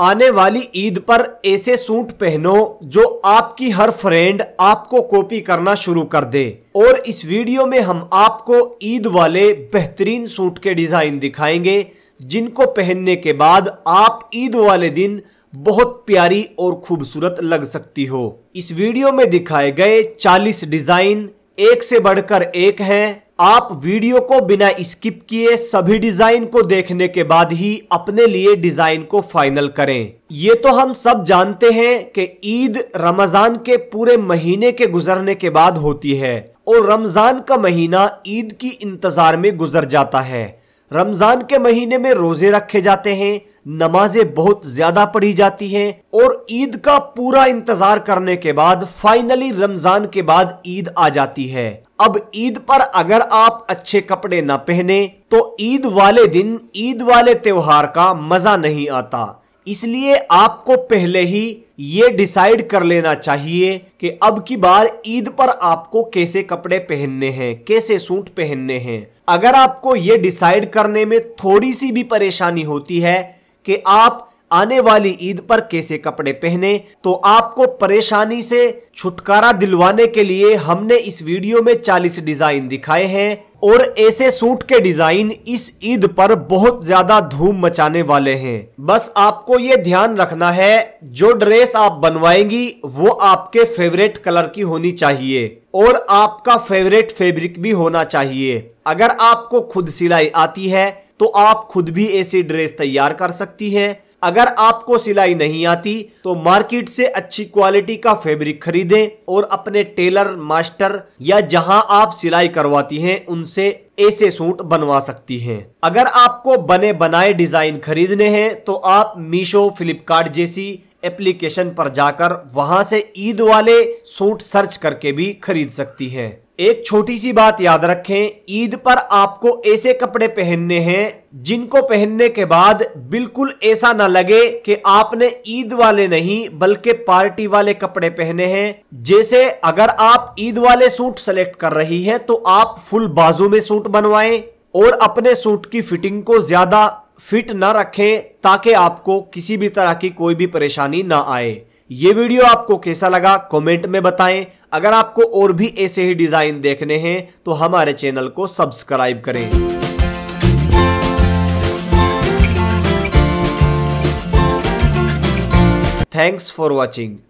आने वाली ईद पर ऐसे सूट पहनो जो आपकी हर फ्रेंड आपको कॉपी करना शुरू कर दे और इस वीडियो में हम आपको ईद वाले बेहतरीन सूट के डिज़ाइन दिखाएंगे जिनको पहनने के बाद आप ईद वाले दिन बहुत प्यारी और खूबसूरत लग सकती हो इस वीडियो में दिखाए गए 40 डिज़ाइन एक से बढ़कर एक हैं आप वीडियो को बिना स्किप किए सभी डिजाइन को देखने के बाद ही अपने लिए डिजाइन को फाइनल करें ये तो हम सब जानते हैं कि ईद रमजान के पूरे महीने के गुजरने के बाद होती है और रमजान का महीना ईद की इंतजार में गुजर जाता है रमजान के महीने में रोजे रखे जाते हैं नमाजें बहुत ज्यादा पढ़ी जाती हैं और ईद का पूरा इंतजार करने के बाद फाइनली रमजान के बाद ईद आ जाती है अब ईद पर अगर आप अच्छे कपड़े ना पहने तो ईद वाले दिन ईद वाले त्योहार का मजा नहीं आता इसलिए आपको पहले ही ये डिसाइड कर लेना चाहिए कि अब की बार ईद पर आपको कैसे कपड़े पहनने हैं कैसे सूट पहनने हैं अगर आपको ये डिसाइड करने में थोड़ी सी भी परेशानी होती है कि आप आने वाली ईद पर कैसे कपड़े पहने तो आपको परेशानी से छुटकारा दिलवाने के लिए हमने इस वीडियो में 40 डिजाइन दिखाए हैं और ऐसे सूट के डिजाइन इस ईद पर बहुत ज्यादा धूम मचाने वाले हैं बस आपको ये ध्यान रखना है जो ड्रेस आप बनवाएंगी वो आपके फेवरेट कलर की होनी चाहिए और आपका फेवरेट फैब्रिक भी होना चाहिए अगर आपको खुद सिलाई आती है तो आप खुद भी ऐसी ड्रेस तैयार कर सकती है अगर आपको सिलाई नहीं आती तो मार्केट से अच्छी क्वालिटी का फैब्रिक खरीदें और अपने टेलर मास्टर या जहां आप सिलाई करवाती हैं उनसे ऐसे सूट बनवा सकती हैं अगर आपको बने बनाए डिजाइन खरीदने हैं तो आप मीशो फ्लिपकार्ट जैसी एप्लीकेशन पर जाकर वहां से ईद वाले सूट सर्च करके भी खरीद सकती है एक छोटी सी बात याद रखें ईद पर आपको ऐसे कपड़े पहनने हैं जिनको पहनने के बाद बिल्कुल ऐसा ना लगे कि आपने ईद वाले नहीं बल्कि पार्टी वाले कपड़े पहने हैं जैसे अगर आप ईद वाले सूट सेलेक्ट कर रही हैं तो आप फुल बाजू में सूट बनवाएं और अपने सूट की फिटिंग को ज्यादा फिट ना रखें ताकि आपको किसी भी तरह की कोई भी परेशानी ना आए ये वीडियो आपको कैसा लगा कमेंट में बताएं अगर आपको और भी ऐसे ही डिज़ाइन देखने हैं तो हमारे चैनल को सब्सक्राइब करें थैंक्स फॉर वॉचिंग